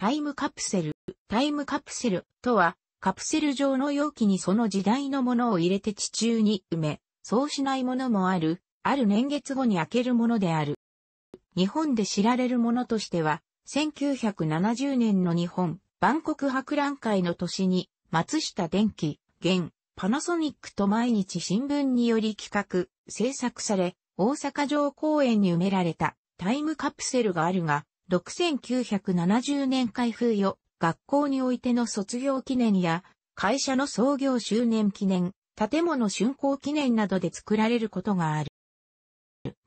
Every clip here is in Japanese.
タイムカプセル。タイムカプセルとは、カプセル状の容器にその時代のものを入れて地中に埋め、そうしないものもある、ある年月後に開けるものである。日本で知られるものとしては、1970年の日本、万国博覧会の年に、松下電機、現、パナソニックと毎日新聞により企画、制作され、大阪城公園に埋められたタイムカプセルがあるが、6970年開封よ、学校においての卒業記念や、会社の創業周年記念、建物竣工記念などで作られることがある。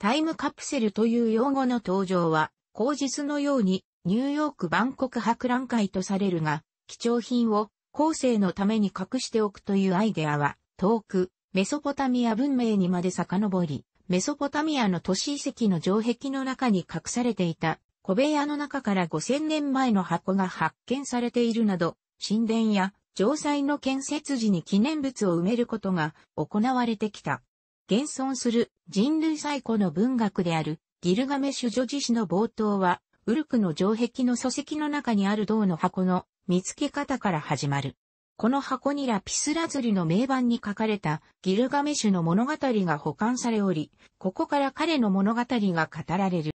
タイムカプセルという用語の登場は、口実のようにニューヨーク万国博覧会とされるが、貴重品を後世のために隠しておくというアイデアは、遠く、メソポタミア文明にまで遡り、メソポタミアの都市遺跡の城壁の中に隠されていた小部屋の中から5000年前の箱が発見されているなど、神殿や城塞の建設時に記念物を埋めることが行われてきた。現存する人類最古の文学であるギルガメシュ女子史の冒頭は、ウルクの城壁の礎石の中にある銅の箱の見つけ方から始まる。この箱にラピスラズリの名盤に書かれたギルガメシュの物語が保管されおり、ここから彼の物語が語られる。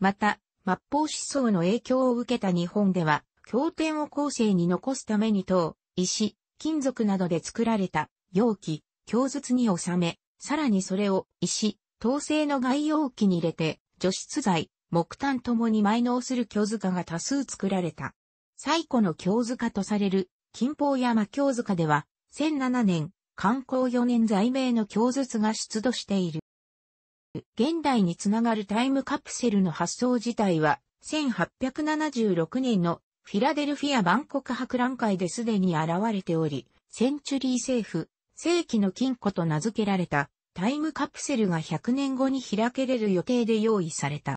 また、末法思想の影響を受けた日本では、経典を後世に残すために銅、石、金属などで作られた容器、経筒に収め、さらにそれを石、陶製の外容器に入れて、除湿剤、木炭ともに埋納する京塚が多数作られた。最古の京塚とされる金宝山京塚では、1007年、観光4年在名の経筒が出土している。現代につながるタイムカプセルの発想自体は、1876年のフィラデルフィア万国博覧会ですでに現れており、センチュリー政府、世紀の金庫と名付けられたタイムカプセルが100年後に開けれる予定で用意された。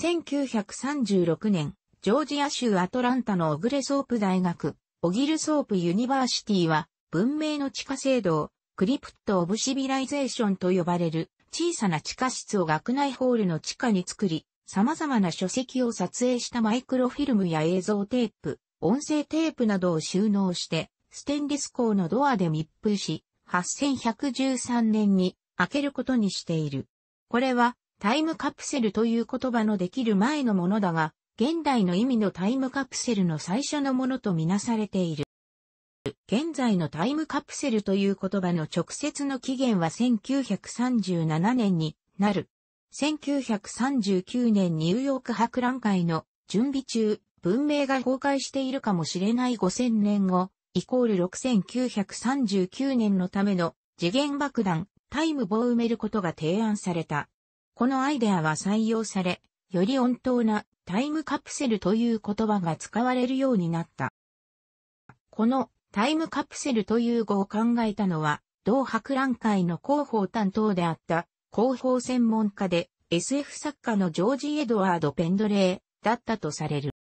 1936年、ジョージア州アトランタのオグレソープ大学、オギルソープユニバーシティは、文明の地下制度をクリプト・オブ・シビライゼーションと呼ばれる小さな地下室を学内ホールの地下に作り、様々な書籍を撮影したマイクロフィルムや映像テープ、音声テープなどを収納して、ステンレス鋼のドアで密封し、8113年に開けることにしている。これはタイムカプセルという言葉のできる前のものだが、現代の意味のタイムカプセルの最初のものとみなされている。現在のタイムカプセルという言葉の直接の起源は1937年になる。1939年ニューヨーク博覧会の準備中、文明が崩壊しているかもしれない5000年後、イコール6939年のための次元爆弾、タイム棒を埋めることが提案された。このアイデアは採用され、より温当なタイムカプセルという言葉が使われるようになった。このタイムカプセルという語を考えたのは、同博覧会の広報担当であった、広報専門家で SF 作家のジョージ・エドワード・ペンドレーだったとされる。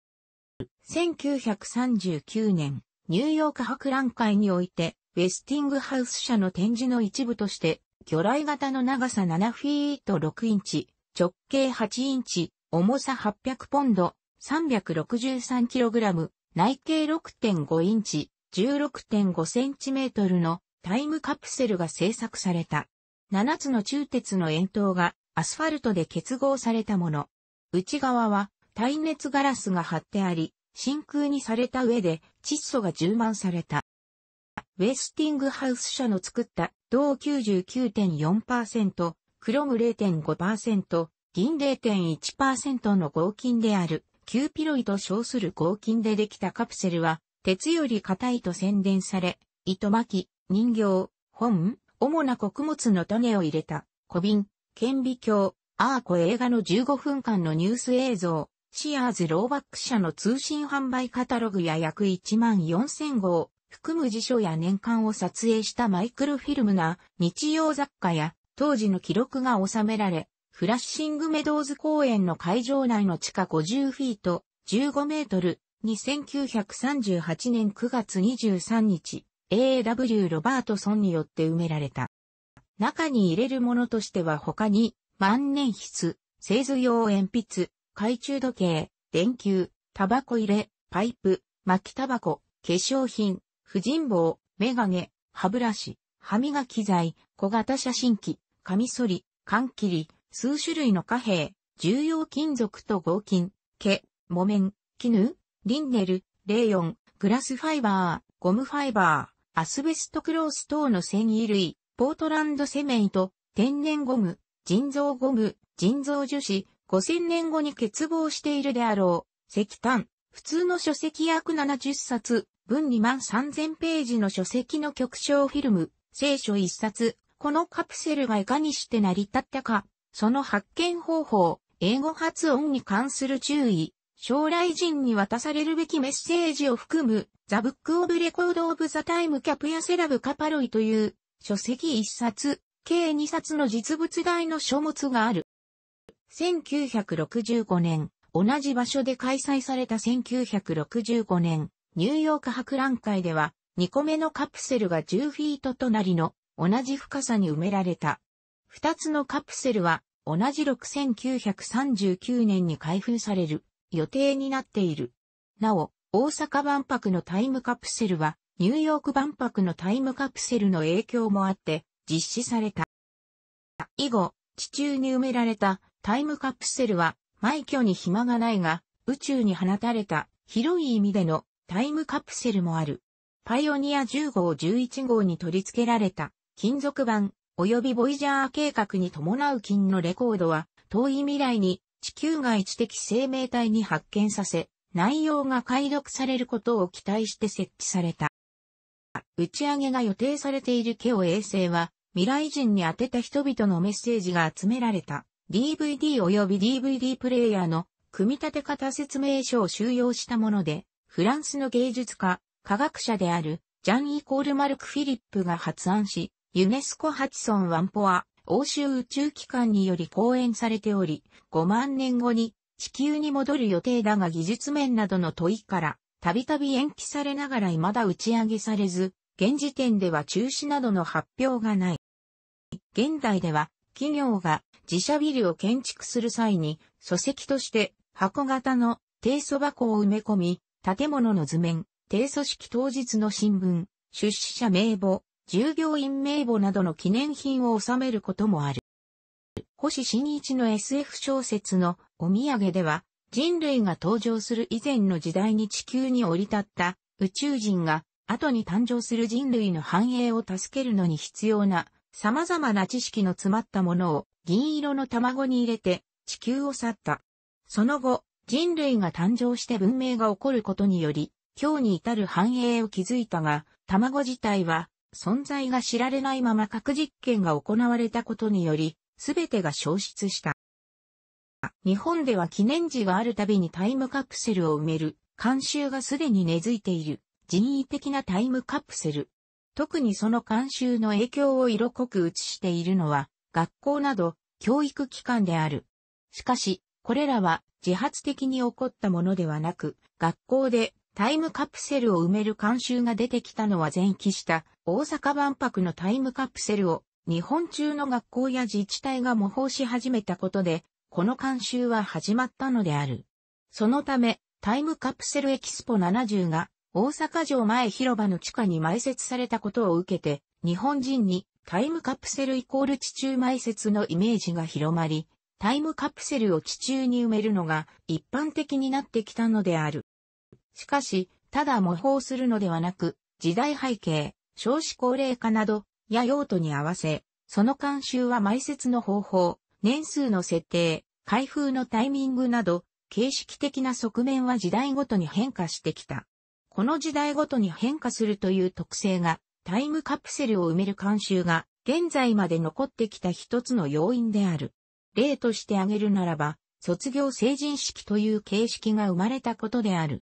1939年、ニューヨーク博覧会において、ウェスティングハウス社の展示の一部として、魚雷型の長さ7フィート6インチ、直径8インチ、重さ800ポンド、3 6 3ラム、内径6.5インチ、16.5cm のタイムカプセルが製作された。7つの中鉄の円筒がアスファルトで結合されたもの。内側は耐熱ガラスが貼ってあり、真空にされた上で窒素が充満された。ウェスティングハウス社の作った銅99.4%、クロム0.5%、銀0.1%の合金であるキューピロイと称する合金でできたカプセルは鉄より硬いと宣伝され、糸巻き、人形、本、主な穀物の種を入れた、小瓶、顕微鏡、アーコ映画の15分間のニュース映像、シアーズローバック社の通信販売カタログや約1万4000号、含む辞書や年間を撮影したマイクロフィルムな日曜雑貨や当時の記録が収められ、フラッシングメドーズ公園の会場内の地下50フィート、15メートル、2938年9月23日、A.W. ロバートソンによって埋められた。中に入れるものとしては他に、万年筆、製図用鉛筆、懐中時計、電球、タバコ入れ、パイプ、巻きタバコ、化粧品、婦人帽、メガネ、歯ブラシ、歯磨き剤、小型写真機、カミソリ、缶切り、数種類の貨幣、重要金属と合金、毛、木綿、絹、リンネル、レーヨン、グラスファイバー、ゴムファイバー、アスベストクロース等の繊維類、ポートランドセメント、天然ゴム、人造ゴム、人造樹脂、5000年後に欠乏しているであろう、石炭、普通の書籍約70冊、分2万3000ページの書籍の極小フィルム、聖書1冊、このカプセルがいかにして成り立ったか、その発見方法、英語発音に関する注意、将来人に渡されるべきメッセージを含む、ザ・ブック・オブ・レコード・オブ・ザ・タイム・キャプやセラブ・カパロイという書籍一冊、計二冊の実物大の書物がある。1965年、同じ場所で開催された1965年、ニューヨーク博覧会では、2個目のカプセルが10フィート隣の同じ深さに埋められた。2つのカプセルは同じ6939年に開封される。予定になっている。なお、大阪万博のタイムカプセルは、ニューヨーク万博のタイムカプセルの影響もあって、実施された。以後、地中に埋められたタイムカプセルは、埋挙に暇がないが、宇宙に放たれた広い意味でのタイムカプセルもある。パイオニア10号11号に取り付けられた金属板及びボイジャー計画に伴う金のレコードは遠い未来に地球外知的生命体に発見させ、内容が解読されることを期待して設置された。打ち上げが予定されているケオ衛星は、未来人に当てた人々のメッセージが集められた DVD 及び DVD プレイヤーの組み立て方説明書を収容したもので、フランスの芸術家、科学者であるジャン・イコール・マルク・フィリップが発案し、ユネスコ・ハチソン・ワンポア、欧州宇宙機関により講演されており、5万年後に地球に戻る予定だが技術面などの問いから、たびたび延期されながら未だ打ち上げされず、現時点では中止などの発表がない。現代では、企業が自社ビルを建築する際に、礎石として箱型の低素箱を埋め込み、建物の図面、低組織当日の新聞、出資者名簿、従業員名簿などの記念品を収めることもある。星新一の SF 小説のお土産では、人類が登場する以前の時代に地球に降り立った宇宙人が後に誕生する人類の繁栄を助けるのに必要な様々な知識の詰まったものを銀色の卵に入れて地球を去った。その後、人類が誕生して文明が起こることにより、今日に至る繁栄を築いたが、卵自体は存在が知られないまま核実験が行われたことにより、すべてが消失した。日本では記念時があるたびにタイムカプセルを埋める、慣習がすでに根付いている、人為的なタイムカプセル。特にその慣習の影響を色濃く映しているのは、学校など、教育機関である。しかし、これらは自発的に起こったものではなく、学校でタイムカプセルを埋める慣習が出てきたのは前期した大阪万博のタイムカプセルを日本中の学校や自治体が模倣し始めたことで、この慣習は始まったのである。そのため、タイムカプセルエキスポ70が大阪城前広場の地下に埋設されたことを受けて、日本人にタイムカプセルイコール地中埋設のイメージが広まり、タイムカプセルを地中に埋めるのが一般的になってきたのである。しかし、ただ模倣するのではなく、時代背景、少子高齢化など、や用途に合わせ、その慣習は埋設の方法、年数の設定、開封のタイミングなど、形式的な側面は時代ごとに変化してきた。この時代ごとに変化するという特性が、タイムカプセルを埋める慣習が、現在まで残ってきた一つの要因である。例として挙げるならば、卒業成人式という形式が生まれたことである。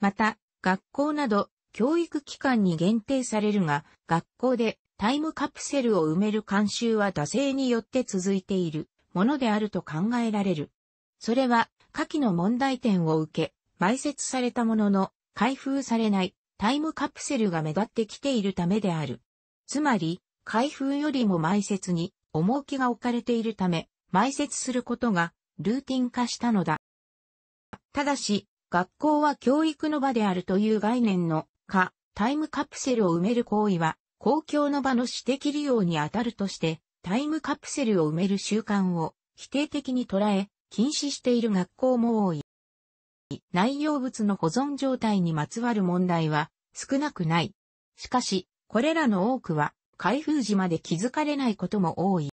また、学校など教育機関に限定されるが、学校でタイムカプセルを埋める慣習は惰性によって続いているものであると考えられる。それは、下記の問題点を受け、埋設されたものの、開封されないタイムカプセルが目立ってきているためである。つまり、開封よりも埋設に重きが置かれているため、埋設することがルーティン化したのだ。ただし、学校は教育の場であるという概念のか、タイムカプセルを埋める行為は、公共の場の私的利用にあたるとして、タイムカプセルを埋める習慣を否定的に捉え、禁止している学校も多い。内容物の保存状態にまつわる問題は少なくない。しかし、これらの多くは開封時まで気づかれないことも多い。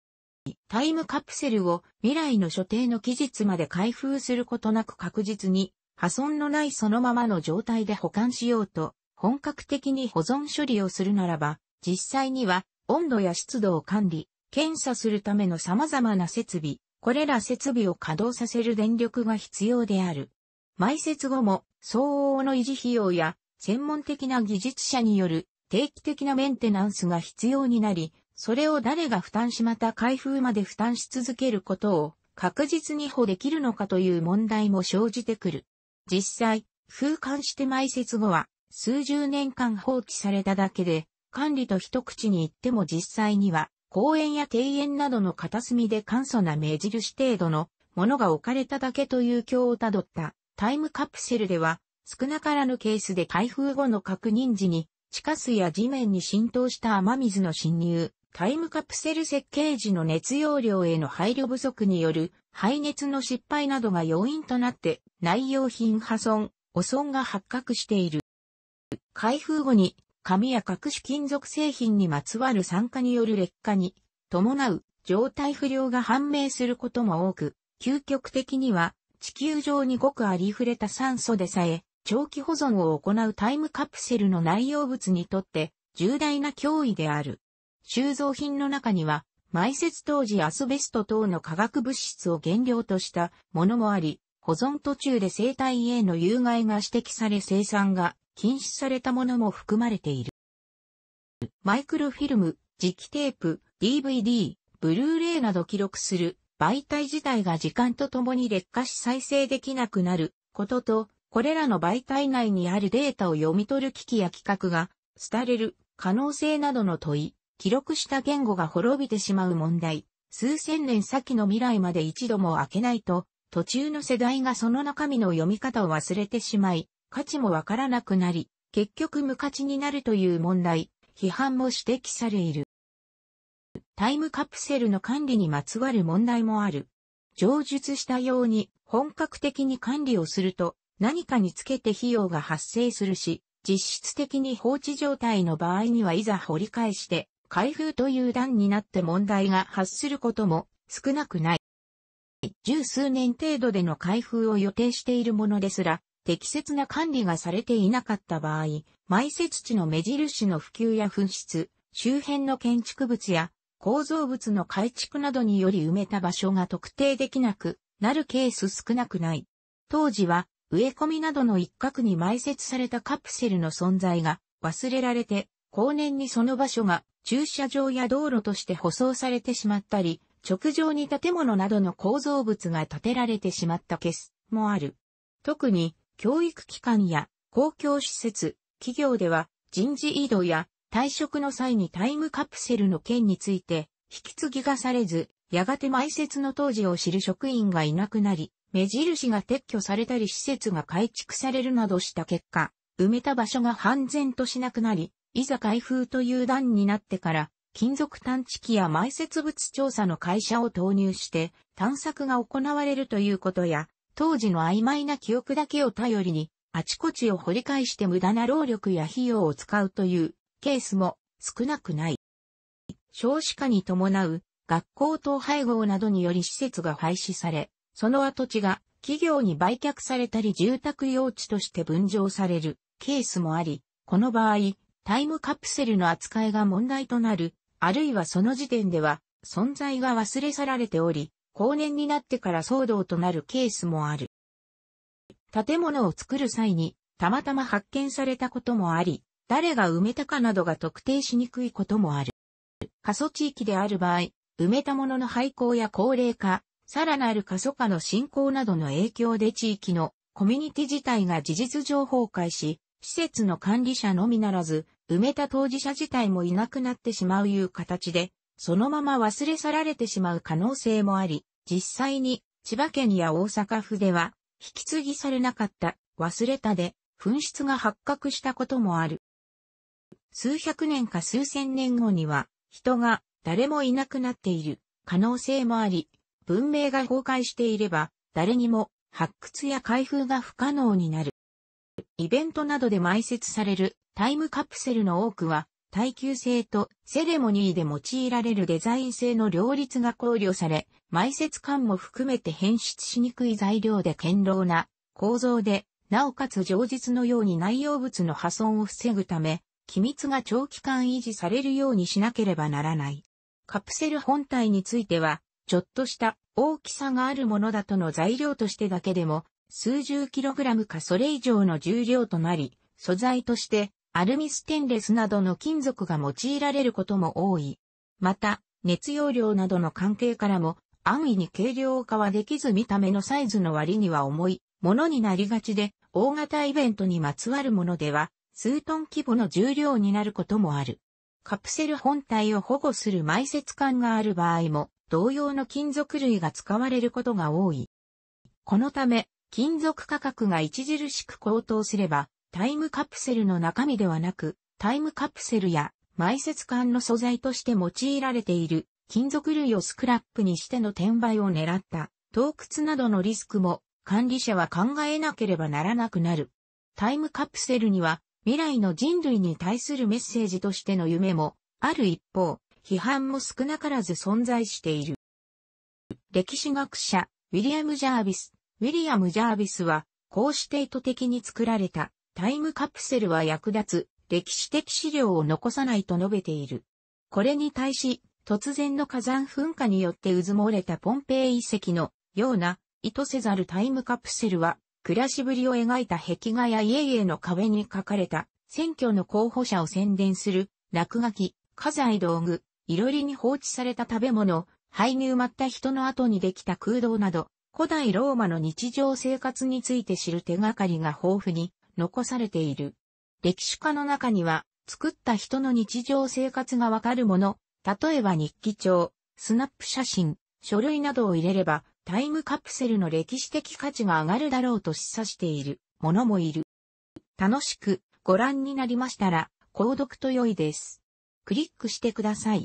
タイムカプセルを未来の所定の期日まで開封することなく確実に破損のないそのままの状態で保管しようと、本格的に保存処理をするならば、実際には温度や湿度を管理、検査するための様々な設備、これら設備を稼働させる電力が必要である。埋設後も相応の維持費用や専門的な技術者による定期的なメンテナンスが必要になり、それを誰が負担しまた開封まで負担し続けることを確実に保できるのかという問題も生じてくる。実際、風管して埋設後は、数十年間放置されただけで、管理と一口に言っても実際には、公園や庭園などの片隅で簡素な目印程度のものが置かれただけという経をたどったタイムカプセルでは、少なからぬケースで開封後の確認時に、地下水や地面に浸透した雨水の侵入、タイムカプセル設計時の熱容量への配慮不足による排熱の失敗などが要因となって内容品破損、汚損が発覚している。開封後に紙や各種金属製品にまつわる酸化による劣化に伴う状態不良が判明することも多く、究極的には地球上にごくありふれた酸素でさえ長期保存を行うタイムカプセルの内容物にとって重大な脅威である。収蔵品の中には、埋設当時アスベスト等の化学物質を原料としたものもあり、保存途中で生体への有害が指摘され生産が禁止されたものも含まれている。マイクロフィルム、磁気テープ、DVD、ブルーレイなど記録する媒体自体が時間とともに劣化し再生できなくなることと、これらの媒体内にあるデータを読み取る機器や規格が廃れる可能性などの問い、記録した言語が滅びてしまう問題、数千年先の未来まで一度も開けないと、途中の世代がその中身の読み方を忘れてしまい、価値もわからなくなり、結局無価値になるという問題、批判も指摘されいる。タイムカプセルの管理にまつわる問題もある。上述したように本格的に管理をすると何かにつけて費用が発生するし、実質的に放置状態の場合にはいざ掘り返して開封という段になって問題が発することも少なくない。十数年程度での開封を予定しているものですら、適切な管理がされていなかった場合、埋設地の目印の普及や紛失、周辺の建築物や構造物の改築などにより埋めた場所が特定できなくなるケース少なくない。当時は植え込みなどの一角に埋設されたカプセルの存在が忘れられて、後年にその場所が駐車場や道路として舗装されてしまったり、直上に建物などの構造物が建てられてしまったケースもある。特に教育機関や公共施設、企業では人事異動や退職の際にタイムカプセルの件について引き継ぎがされず、やがて埋設の当時を知る職員がいなくなり、目印が撤去されたり施設が改築されるなどした結果、埋めた場所が半然としなくなり、いざ開封という段になってから、金属探知機や埋設物調査の会社を投入して探索が行われるということや、当時の曖昧な記憶だけを頼りに、あちこちを掘り返して無駄な労力や費用を使うというケースも少なくない。少子化に伴う学校等配合などにより施設が廃止され、その跡地が企業に売却されたり住宅用地として分譲されるケースもあり、この場合、タイムカプセルの扱いが問題となる、あるいはその時点では、存在が忘れ去られており、後年になってから騒動となるケースもある。建物を作る際に、たまたま発見されたこともあり、誰が埋めたかなどが特定しにくいこともある。過疎地域である場合、埋めたものの廃校や高齢化、さらなる過疎化の進行などの影響で地域のコミュニティ自体が事実上崩壊し、施設の管理者のみならず、埋めた当事者自体もいなくなってしまういう形で、そのまま忘れ去られてしまう可能性もあり、実際に千葉県や大阪府では、引き継ぎされなかった忘れたで紛失が発覚したこともある。数百年か数千年後には、人が誰もいなくなっている可能性もあり、文明が崩壊していれば、誰にも発掘や開封が不可能になる。イベントなどで埋設されるタイムカプセルの多くは、耐久性とセレモニーで用いられるデザイン性の両立が考慮され、埋設感も含めて変質しにくい材料で堅牢な構造で、なおかつ上述のように内容物の破損を防ぐため、機密が長期間維持されるようにしなければならない。カプセル本体については、ちょっとした大きさがあるものだとの材料としてだけでも数十キログラムかそれ以上の重量となり、素材としてアルミステンレスなどの金属が用いられることも多い。また、熱容量などの関係からも安易に軽量化はできず見た目のサイズの割には重いものになりがちで、大型イベントにまつわるものでは、数トン規模の重量になることもある。カプセル本体を保護する埋設管がある場合も、同様の金属類が使われることが多い。このため、金属価格が著しく高騰すれば、タイムカプセルの中身ではなく、タイムカプセルや埋設管の素材として用いられている金属類をスクラップにしての転売を狙った洞窟などのリスクも管理者は考えなければならなくなる。タイムカプセルには未来の人類に対するメッセージとしての夢もある一方、批判も少なからず存在している。歴史学者、ウィリアム・ジャービスウィリアム・ジャービスは、こうして意図的に作られたタイムカプセルは役立つ歴史的資料を残さないと述べている。これに対し、突然の火山噴火によって渦漏れたポンペイ遺跡のような意図せざるタイムカプセルは、暮らしぶりを描いた壁画や家々の壁に書かれた選挙の候補者を宣伝する落書き、家財道具、いろりに放置された食べ物、廃乳埋まった人の後にできた空洞など、古代ローマの日常生活について知る手がかりが豊富に残されている。歴史家の中には、作った人の日常生活がわかるもの、例えば日記帳、スナップ写真、書類などを入れれば、タイムカプセルの歴史的価値が上がるだろうと示唆しているものもいる。楽しくご覧になりましたら、購読と良いです。クリックしてください。